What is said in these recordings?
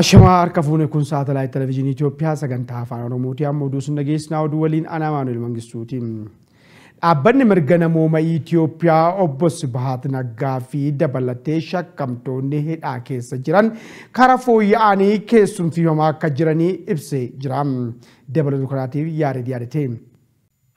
Ashamaa harka fuune kun saatalaayitii televezyiinii Itoophiyaa sagantaa afaan Oromooti. Amma oduu sun dhageessinaa oduu waliin anaa Maanuel Mangistuuti. Dhaabbanni mirga namooma Itoophiyaa obbo Sibahat Naggaa fi dabalatee shakkamtoonni hidhaa keessa jiran karaa fooyya'anii keessumfiifamaa akka jiranii ibsee jira. Dabalatu kanaatiif yaada yaadate.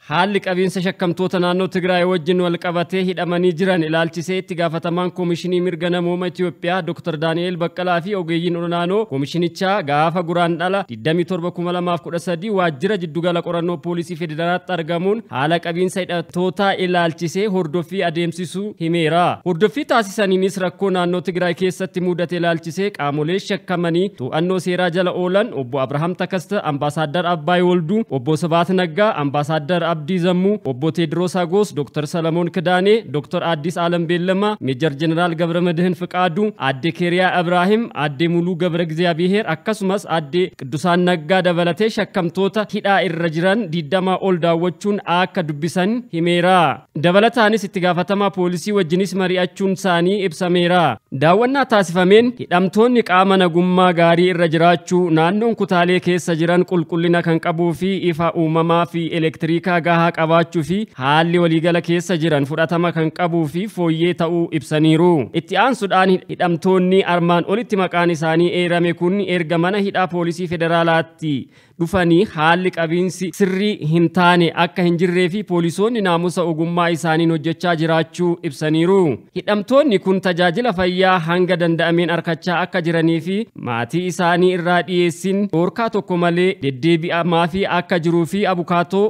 Haalli qabiinsa shakkamtoota naannoo Tigraay wajjin wal qabatee hidhamanii jiran ilaalchisee itti gaafatamaan Koomishinii Mirga Namooma itiyoophiyaa Dr. Daani'eel Baqqalaa fi ogeeyyiin naannoo Koomishinichaa gaafa guraan dhala 27,2013 waajjira jiddugala qorannoo poolisii federaalaatti argamuun haala qabiinsa hidhattootaa ilaalchisee hordoffii adeemsisuu himeera. Hordoffii taasisaniinis rakkoo naannoo Tigraay keessatti muudate ilaalchisee qaamolee shakkamanii to'annoo seeraa jala oolan obbo Abrahaam Takasta, Ambaasaaddar Abbaay walduu obbo Sabaat Naggaa, Ambaasaaddar አብዲ ዘሙ፣ ኦቦ ቴድሮስ አጎስ፣ ዶክተር ሰለሞን ክዳኔ፣ ዶክተር አዲስ አለም ቤለማ፣ ሜጀር ጀነራል ገብረ መድህን ፍቃዱ፣ አዴ ኬሪያ እብራሂም፣ አዴ ሙሉ ገብረ እግዚአብሔር አከሱመስ አዴ ቅዱሳን ነጋ ደበለቴ ሸከምቶተ ሂዳ ኢረጅረን ዲዳማ ኦልዳዎቹን አከ ዱቢሰን ሂሜራ ደበለታኒስ ኢትጋፈተማ ፖሊሲ ወጅኒስ መሪአቹን ሳኒ ኢብሰሜራ ዳወና ታሲፈሜን ሂዳምቶን ቃመ ነጉማ ጋሪ ኢረጅራቹ ናኖን ኩታሌ ኬሰ ቁልቁልና ከንቀቡ ፊ ኢፋ ኡመማ ፊ ኤሌክትሪካ gahaa qabaachuu fi haalli waliigala keessa jiran fudhatama kan qabuu fi fooyyee ta'uu ibsaniiru. Itti aansuudhaan hidhamtoonni armaan olitti maqaan isaanii eerame kun erga mana hidhaa poolisii federaalaatti dhufanii haalli qabiinsi sirrii hin taane akka hin jirree fi poolisoonni naamusa ogummaa isaaniin hojjechaa jiraachuu ibsaniiru. Hidhamtoonni kun tajaajila fayyaa hanga danda'ameen arkachaa akka jiranii fi maatii isaanii irraa dhiyeessin toorkaa tokko malee deddeebi'amaa fi akka jiruu fi abukaatoo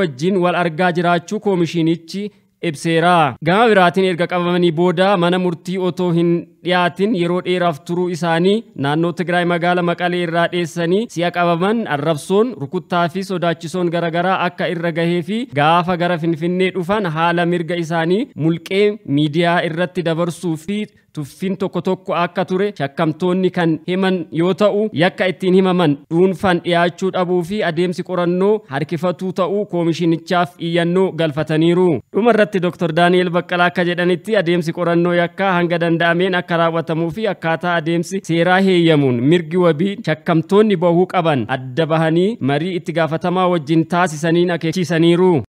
wajjin wal argaa jiraachuu koomishinichi ibseera. Gama biraatiin erga qabamanii booda mana murtii otoo hin dhiyaatin yeroo dheeraaf turuu isaanii naannoo Tigraay magaala Maqalee irraa dheessanii si'a qabaman arrabsoon rukuttaa fi sodaachisoon garaagaraa akka irra gahee fi gaafa gara Finfinnee dhufan haala mirga isaanii mulqee miidiyaa irratti dabarsuu fi tuffiin tokko tokko akka ture shakkamtoonni kan himan yoo ta'u yakka ittiin himaman dhuunfan dhiyaachuu dhabuu fi adeemsi qorannoo harkifatuu ta'uu koomishinichaaf iyyannoo galfataniiru. Dhuma irratti Dr. Daani'el Baqqalaa akka jedhanitti adeemsi qorannoo yakkaa hanga danda'ameen akka akka raawwatamuu fi akkaataa adeemsi seeraa heeyyamuun mirgi wabii shakkamtoonni bahuu qaban adda bahanii marii itti gaafatamaa wajjin taasisaniin akeechiisaniiru.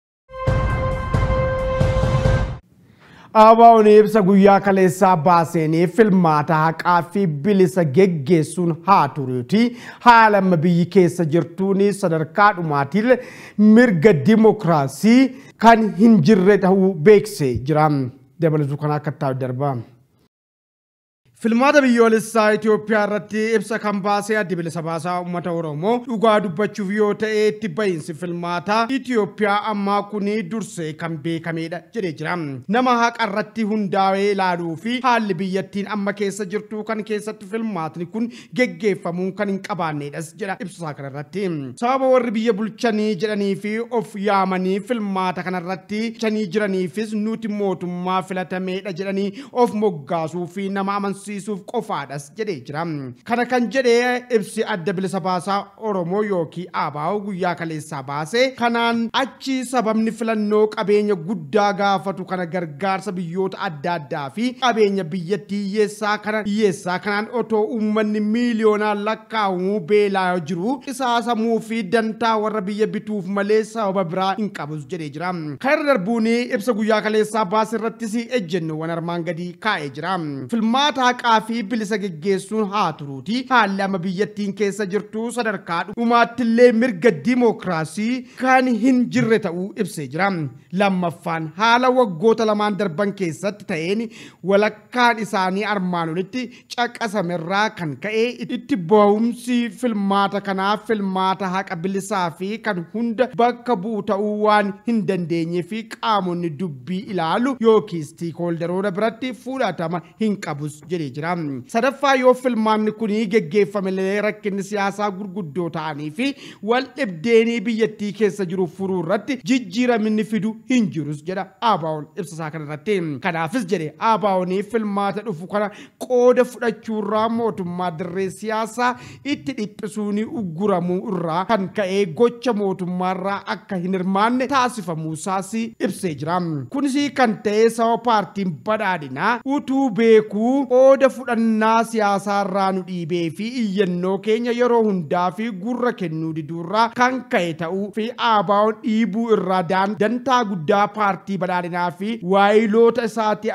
Abaaboon ibsa guyyaa kaleessaa baaseeniif filmaata haqaa fi bilisa geggeessuun haa turuuti. Haala biyyi keessa jirtuun sadarkaa dhumaatiin mirga dimokiraasii kan hin jirre beekse beeksisee kana akka ta'u darbaa. Filmaata biyyoolessaa Itoophiyaa irratti ibsa kan baasee addi bilisa baasaa uummata Oromoo dhugaa dubbachuuf yoo ta'e itti bahiinsi filmaata Itoophiyaa ammaa kuni dursee kan beekamedha jedhee jira. Nama irratti hundaawee ilaaluu fi haalli biyyattiin amma keessa jirtu kan keessatti filmaatni kun geggeeffamuu kan hin qabaannedhas jedha ibsaa kanarratti. Sababa warri biyya bulchanii jedhanii fi of yaamanii filmaata kanarratti chanii jiraniifis nuti mootummaa filatameedha jedhanii of moggaasuu fi nama tursiisuuf qofaadhas jedhee jira. Kana kan jedhee ibsi adda bilisa baasaa Oromoo yookiin Abaawo guyyaa kaleessaa baasee kanaan achi sababni filannoo qabeenya guddaa gaafatu kana gargaarsa biyyoota adda addaa fi qabeenya biyyattii hiyyeessaa kana hiyyeessaa kanaan otoo uummanni miiliyoonaa lakkaa'uu beelaa jiru qisaasamuu fi dantaa warra biyya bituuf malee sababa biraa hin qabus jedhee jira. Kan irra darbuun ibsa guyyaa kaleessaa baasee irrattis ejjennoowwan armaan gadii kaa'ee jira. Filmaataa Maqaa bilisa gaggeessuun haa turuuti haalama biyyattiin keessa jirtu sadarkaa dhumaattillee mirga dimookiraasii kan hin jirre ta'uu ibsee jira. Lammaffaan haala waggoota lamaan darban keessatti ta'een walakkaan isaanii armaan olitti caqasamerraa kan ka'e itti ba'umsi filmaata kanaa filmaata haqa bilisaa fi kan hunda bakka bu'u ta'uu waan hin dandeenye fi qaamonni dubbii ilaalu yookiis tiikooldaroota biratti fudhatama hin qabus jedhe. Sadafa sadaffaa yoo filmaamni kun gaggeeffame rakkinni siyaasaa gurguddoo ta'anii fi wal dhibdeenii biyyattii keessa jiru furuu irratti jijjiiraminni fidu hin jedha Abaawon ibsasaa kanarratti kanaafis jedhe Abaawonii filmaata dhufu kana qooda fudhachuurraa mootummaa dirree siyaasaa itti dhiphisuun ugguramu irraa kan ka'ee gocha mootummaarraa akka hin hirmaanne taasifamuusaas ibsee jira kunis kan ta'e sawa paartiin badhaadhinaa utuu beeku. qooda fudhannaa siyaasaarraa nu dhiibee fi iyyannoo keenya yeroo hundaa fi gurra kennuu diduurraa kan ka'e ta'uu fi aabaa'oon dhiibuu irraa daan dantaa guddaa paartii badhaadhinaa fi waayiloota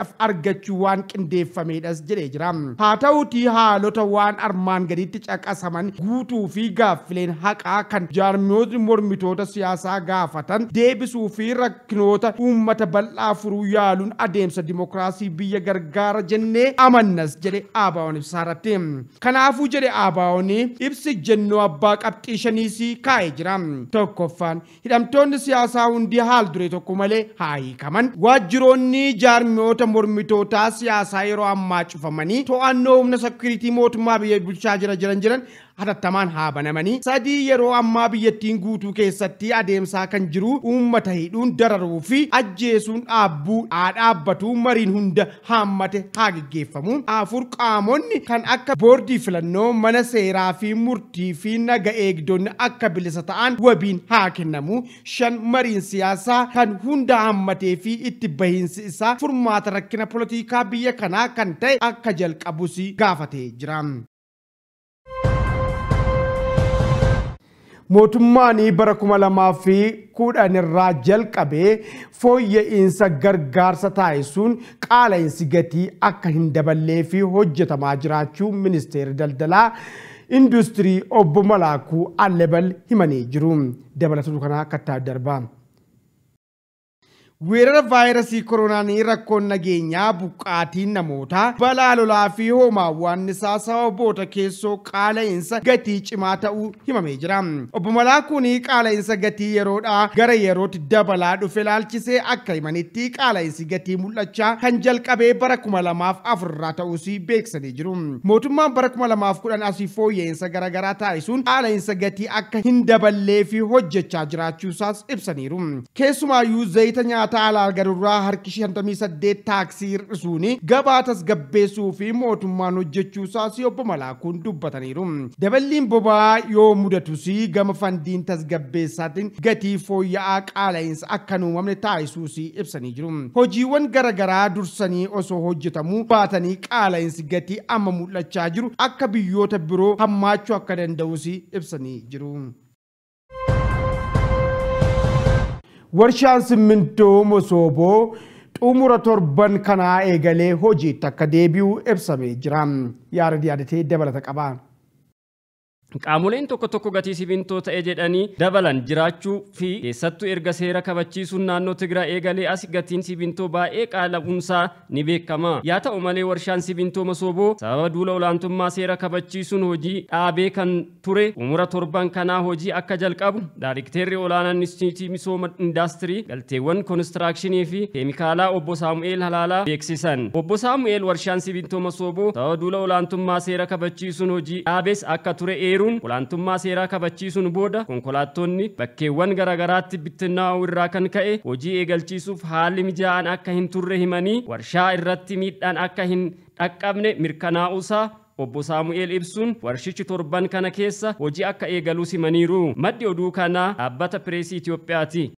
af argachuu waan qindeeffamedhas jedhee jira. Haa tauti haalota waan armaan gaditti caqasaman guutuu fi gaaffileen haqaa kan jaarmootni mormitoota siyaasaa gaafatan deebisuu fi rakkinoota uummata bal'aa furuu yaaluun adeemsa dimokiraasii biyya gargaara jennee amannas. akkas jedhe Aabaawon ibsaarratti. Kanaafuu jedhe Aabaawon ibsi jennoo abbaa qabxii shaniis kaa'ee jira. Tokkoffaan hidhamtoonni siyaasaa hundi haal dure tokko malee haa hiikaman. Waajjiroonni jaarmiyoota mormitootaa siyaasaa yeroo ammaa cufamanii to'annoo humna sakiriitii mootummaa biyya bulchaa jira jiran jiran hatattamaan haa banamanii sadii yeroo ammaa biyyattiin guutuu keessatti adeemsaa kan jiru uummata hidhuun dararuu fi ajjeesuun dhaabbuu haa dhaabbatuu mariin hunda haammate haa geggeeffamu afur qaamonni kan akka boordii filannoo mana seeraa fi murtii fi naga eegdoonni akka bilisa ta'an wabiin haa kennamu shan mariin siyaasaa kan hunda hammatee fi itti bahinsi isaa furmaata rakkina polotikaa biyya kanaa kan ta'e akka jalqabus gaafatee jira. mootummaan bara kuma lamaa fi kudhan jalqabee fooyya'iinsa gargaarsa taasisuun qaala'insi gatii akka hin daballee fi hojjetamaa jiraachuu Ministeera daldalaa industirii obbo Malaakuu Allebal himanii jiru. Dabalatuun kanaa kattaa darbaa. weerara vaayirasii koronaan rakkoon nageenyaa buqqaatiin namootaa balaa lolaa fi homaa waannisaa boota keessoo qaala'insa gatii cimaa ta'uu himamee jira. Obbo Malaakuunii qaala'insa gatii yeroodhaa gara yerootti dabalaa dhufe laalchisee akka himanitti qaala'insi gatii mul'achaa kan jalqabee bara kuma lamaaf afurraa beeksanii jiru. Mootummaan bara kuma lamaaf kudhan asii fooyya'insa garaa taasisuun qaala'insa gatii akka hin daballee fi hojjechaa jiraachuusaas ibsaniiru. Keessumaayyuu zayita nyaata ulfaataa garurraa harki 58 taaksii irrisuuni gabaa tasgabbeessuu fi mootummaan hojjechuu isaas yobbama laakuun dubbataniiru. Daballiin bobaa yoo mudatus gama fandiin tasgabbeessaatiin gatii fooyya'aa qaala'insa akkan uumamne taasisuus ibsanii jiru. Hojiiwwan garaa dursanii osoo hojjetamuu baatanii qaala'insi gatii amma mul'achaa jiru akka biyyoota biroo hammaachuu akka danda'us ibsanii jiru. warshaan simmintoo mosooboo xumura torban kanaa eegalee hojiitti akka deebi'u ibsamee jira. Yaada yaadatee dabalata qaba. qaamoleen tokko tokko gatii simintoo ta'e jedhanii dabalan jiraachuu fi keessattuu erga seera kabachiisuun naannoo Tigraay eegalee as gatiin simintoo baay'ee qaala'umsaa ni beekama. Yaa ta'u malee warshaan simintoo masoobo sababa duula olaantummaa seera kabachiisuun hojii dhaabee kan ture umura torban kanaa hojii akka jalqabu daariikteerri olaanaa Nisiitii Misooma Indaastirii galteewwan konistiraakshinii fi keemikaalaa obbo Saamu'eel Halaalaa beeksisan. Obbo Saamu'eel warshaan simintoo masoobo sababa duula olaantummaa seera kabachiisuun hojii dhaabes akka ture eeru. ijaaruun seeraa kabachiisuun booda konkolaattonni bakkeewwan garaagaraatti bittinaa'uu irraa kan ka'e hojii eegalchiisuuf haalli mijaa'an akka hin turre himanii warshaa irratti miidhaan akka hin dhaqqabne mirkanaa'uusaa obbo saamu'el ibsuun warshichi torban kana keessa hojii akka eegaluu simaniiru. Maddi oduu kanaa dhaabbata Pireesii Itoophiyaati.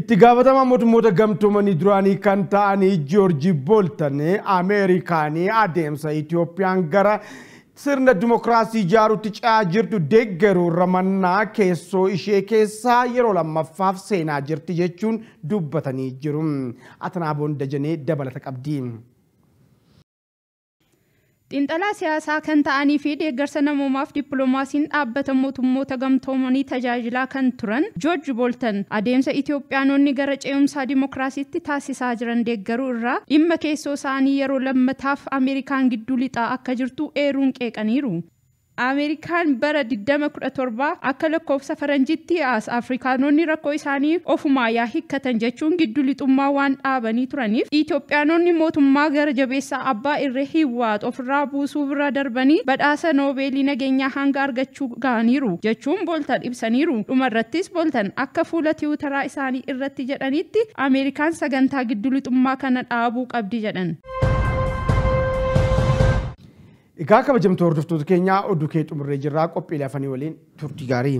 itti gaafatama mootummoota gamtoomanii duraanii kan ta'anii Joorji booltan ameerikaanii adeemsa Itoophiyaan gara sirna dimookiraasii ijaaruutti ce'aa jirtu deeggaruu ramannaa keessoo ishee keessaa yeroo lammaffaaf seenaa jirti jechuun dubbatanii jiru. Atanaaboon Dajanee dabalata qabdi. Xiinxalaa siyaasaa kan ta'anii fi deeggarsa namoomaaf dippiloomaasiin dhaabbata mootummoota gamtoomanii tajaajilaa kan turan Joorji Booltan adeemsa Itoophiyaanonni gara ce'umsaa dimookiraasiitti taasisaa jiran deeggaruu irraa dhimma keessoo isaanii yeroo lammataaf Ameerikaan gidduu lixaa akka jirtu eeruun qeeqaniiru. Ameerikaan bara 2017 akka lakkoofsa faranjiitti as Afrikaanonni rakkoo isaanii ofumaa yaa hiikkatan jechuun giddu lixummaa waan dhaabanii turaniif Itoophiyaanonni mootummaa gara jabeessaa abbaa irree hiwwaat ofirraa buusuu bira darbanii badhaasa noobeelii nageenyaa hanga argachuu ga'aniiru jechuun booltan ibsaniiru. Dhumarrattis boltan akka fuula tiwutaraa isaanii irratti jedhanitti Ameerikaan sagantaa giddu lixummaa kana dhaabuu qabdi jedhan. Egaa kabajamtuu hordoftoota keenyaa oduu kee xumurree jirraa qophiilee afanii waliin turtii gaarii.